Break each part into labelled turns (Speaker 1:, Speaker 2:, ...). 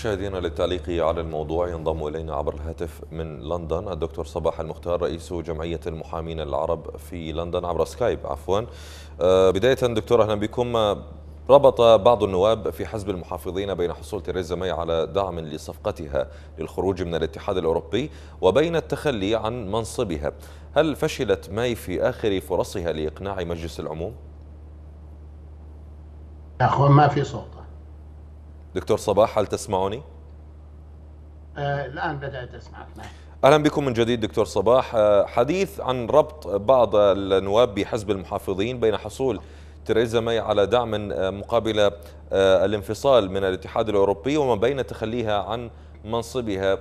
Speaker 1: مشاهدينا للتعليق على الموضوع ينضم إلينا عبر الهاتف من لندن الدكتور صباح المختار رئيس جمعية المحامين العرب في لندن عبر سكايب عفوا آه، بداية دكتور أهلا بكم آه، ربط بعض النواب في حزب المحافظين بين حصول تيريزا ماي على دعم لصفقتها للخروج من الاتحاد الأوروبي وبين التخلي عن منصبها هل فشلت ماي في آخر فرصها لإقناع مجلس العموم؟
Speaker 2: يا أخوان ما في صوت
Speaker 1: دكتور صباح هل تسمعني؟
Speaker 2: آه، الآن بدأت أسمعك نعم.
Speaker 1: أهلا بكم من جديد دكتور صباح آه، حديث عن ربط بعض النواب بحزب المحافظين بين حصول تيريزا ماي على دعم آه، مقابل الانفصال من الاتحاد الأوروبي وما بين تخليها عن منصبها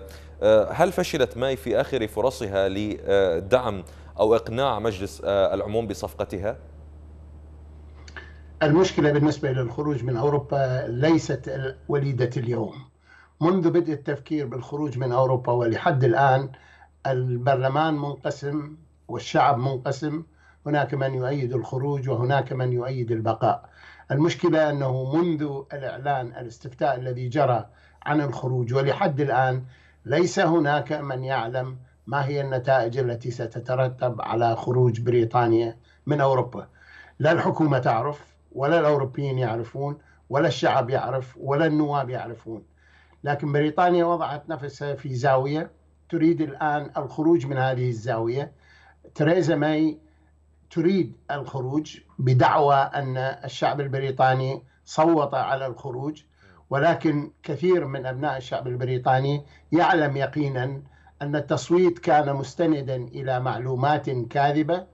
Speaker 1: هل فشلت ماي في آخر فرصها لدعم أو إقناع مجلس العموم بصفقتها؟
Speaker 2: المشكلة بالنسبة للخروج من أوروبا ليست وليدة اليوم منذ بدء التفكير بالخروج من أوروبا ولحد الآن البرلمان منقسم والشعب منقسم هناك من يؤيد الخروج وهناك من يؤيد البقاء المشكلة أنه منذ الإعلان الاستفتاء الذي جرى عن الخروج ولحد الآن ليس هناك من يعلم ما هي النتائج التي ستترتب على خروج بريطانيا من أوروبا لا الحكومة تعرف ولا الأوروبيين يعرفون ولا الشعب يعرف ولا النواب يعرفون لكن بريطانيا وضعت نفسها في زاوية تريد الآن الخروج من هذه الزاوية تريزا ماي تريد الخروج بدعوى أن الشعب البريطاني صوت على الخروج ولكن كثير من أبناء الشعب البريطاني يعلم يقينا أن التصويت كان مستندا إلى معلومات كاذبة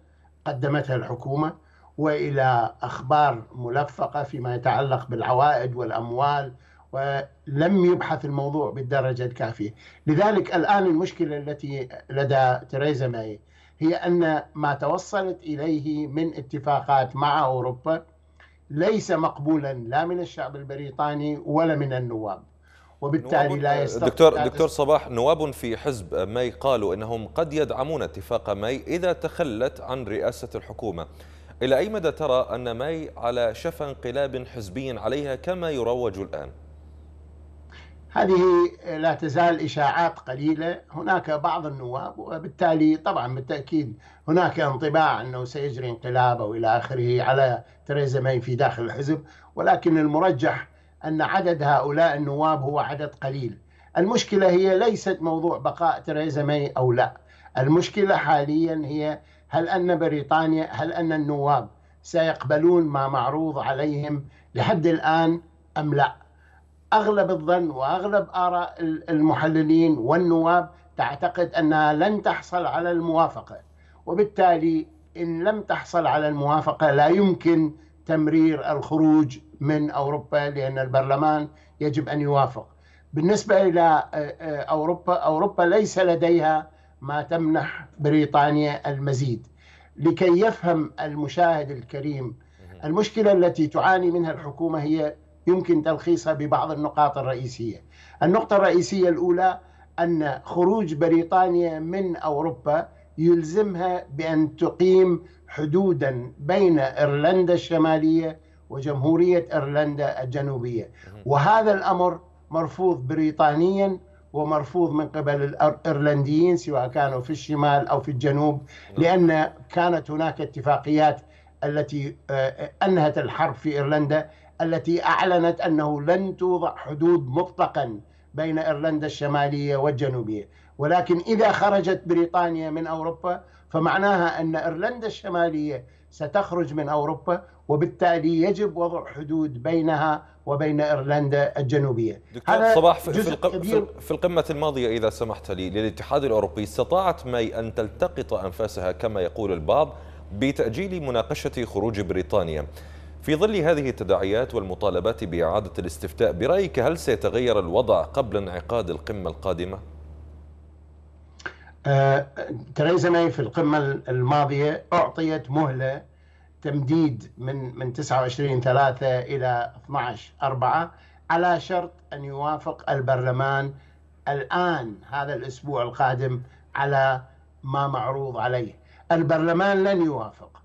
Speaker 2: قدمتها الحكومة والى اخبار ملفقه فيما يتعلق بالعوائد والاموال ولم يبحث الموضوع بالدرجه الكافيه، لذلك الان المشكله التي لدى تريزا ماي هي ان ما توصلت اليه من اتفاقات مع اوروبا ليس مقبولا لا من الشعب البريطاني ولا من النواب. وبالتالي لا يستطيع دكتور دكتور
Speaker 1: صباح نواب في حزب ماي قالوا انهم قد يدعمون اتفاق ماي اذا تخلت عن رئاسه الحكومه إلى أي مدى ترى أن ماي على شفا انقلاب حزبي عليها كما يروج الآن؟
Speaker 2: هذه لا تزال إشاعات قليلة هناك بعض النواب وبالتالي طبعا بالتأكيد هناك انطباع أنه سيجري انقلاب أو إلى آخره على تريزا ماي في داخل الحزب ولكن المرجح أن عدد هؤلاء النواب هو عدد قليل المشكلة هي ليست موضوع بقاء تريزا ماي أو لا المشكلة حاليا هي هل أن بريطانيا هل أن النواب سيقبلون ما معروض عليهم لحد الآن أم لا أغلب الظن وأغلب آراء المحللين والنواب تعتقد أنها لن تحصل على الموافقة وبالتالي إن لم تحصل على الموافقة لا يمكن تمرير الخروج من أوروبا لأن البرلمان يجب أن يوافق بالنسبة إلى آه، آه، أوروبا أوروبا ليس لديها ما تمنح بريطانيا المزيد لكي يفهم المشاهد الكريم المشكله التي تعاني منها الحكومه هي يمكن تلخيصها ببعض النقاط الرئيسيه. النقطه الرئيسيه الاولى ان خروج بريطانيا من اوروبا يلزمها بان تقيم حدودا بين ايرلندا الشماليه وجمهوريه ايرلندا الجنوبيه، وهذا الامر مرفوض بريطانيا ومرفوض من قبل الايرلنديين سواء كانوا في الشمال او في الجنوب نعم. لان كانت هناك اتفاقيات التي آه، انهت الحرب في ايرلندا التي اعلنت انه لن توضع حدود مطلقا بين ايرلندا الشماليه والجنوبيه، ولكن اذا خرجت بريطانيا من اوروبا فمعناها ان ايرلندا الشماليه ستخرج من اوروبا وبالتالي يجب وضع حدود بينها وبين ايرلندا الجنوبيه. دكتور صباح
Speaker 1: في, القم في القمه الماضيه اذا سمحت لي للاتحاد الاوروبي استطاعت ماي ان تلتقط انفاسها كما يقول البعض بتاجيل مناقشه خروج بريطانيا. في ظل هذه التداعيات والمطالبات باعاده الاستفتاء برايك هل سيتغير الوضع قبل انعقاد القمه القادمه؟
Speaker 2: آه، تريزا ماي في القمه الماضيه اعطيت مهله تمديد من من 29 3 الى 12 4 على شرط ان يوافق البرلمان الان هذا الاسبوع القادم على ما معروض عليه. البرلمان لن يوافق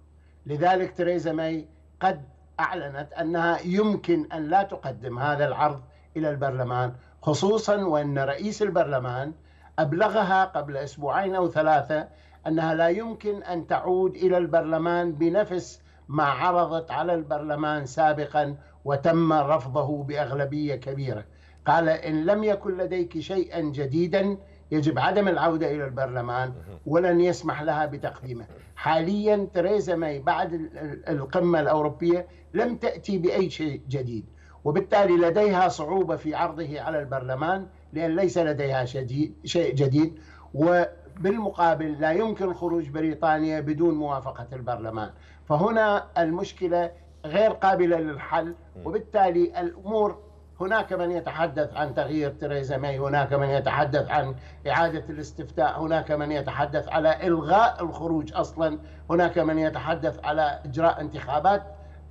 Speaker 2: لذلك تريزا ماي قد اعلنت انها يمكن ان لا تقدم هذا العرض الى البرلمان خصوصا وان رئيس البرلمان ابلغها قبل اسبوعين او ثلاثه انها لا يمكن ان تعود الى البرلمان بنفس ما عرضت على البرلمان سابقا وتم رفضه باغلبيه كبيره قال ان لم يكن لديك شيئا جديدا يجب عدم العوده الى البرلمان ولن يسمح لها بتقديمه. حاليا تريزا ماي بعد القمه الاوروبيه لم تاتي باي شيء جديد، وبالتالي لديها صعوبه في عرضه على البرلمان لان ليس لديها شيء جديد وبالمقابل لا يمكن خروج بريطانيا بدون موافقه البرلمان، فهنا المشكلة غير قابلة للحل وبالتالي الأمور هناك من يتحدث عن تغيير تريزا ماي هناك من يتحدث عن إعادة الاستفتاء هناك من يتحدث على إلغاء الخروج أصلا هناك من يتحدث على إجراء انتخابات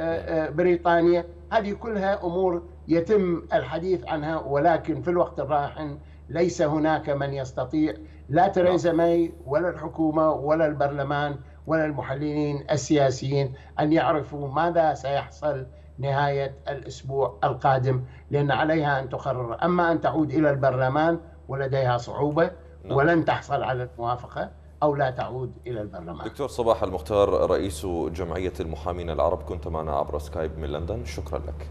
Speaker 2: آه، آه، بريطانيا هذه كلها أمور يتم الحديث عنها ولكن في الوقت الراهن ليس هناك من يستطيع لا تريزا نعم. ماي ولا الحكومة ولا البرلمان ولا المحللين السياسيين أن يعرفوا ماذا سيحصل نهاية الأسبوع القادم لأن عليها أن تقرر أما أن تعود إلى البرلمان ولديها صعوبة نعم. ولن تحصل على الموافقة أو لا تعود إلى البرلمان
Speaker 1: دكتور صباح المختار رئيس جمعية المحامين العرب كنت معنا عبر سكايب من لندن شكرا لك